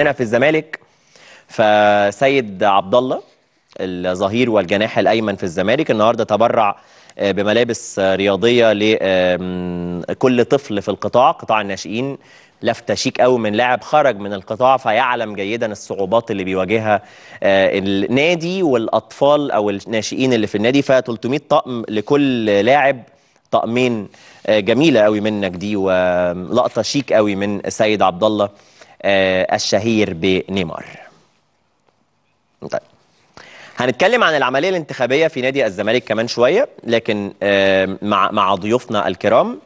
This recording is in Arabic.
هنا في الزمالك فسيد عبد الله الظهير والجناح الايمن في الزمالك النهارده تبرع آه، بملابس رياضيه لكل طفل في القطاع قطاع الناشئين لفته شيك قوي من لاعب خرج من القطاع فيعلم جيدا الصعوبات اللي بيواجهها آه، النادي والاطفال او الناشئين اللي في النادي ف 300 طقم لكل لاعب طقمين آه، جميله قوي منك دي ولقطه شيك قوي من السيد عبد الله آه، الشهير بنيمار طيب هنتكلم عن العمليه الانتخابيه في نادي الزمالك كمان شويه لكن آه، مع مع ضيوفنا الكرام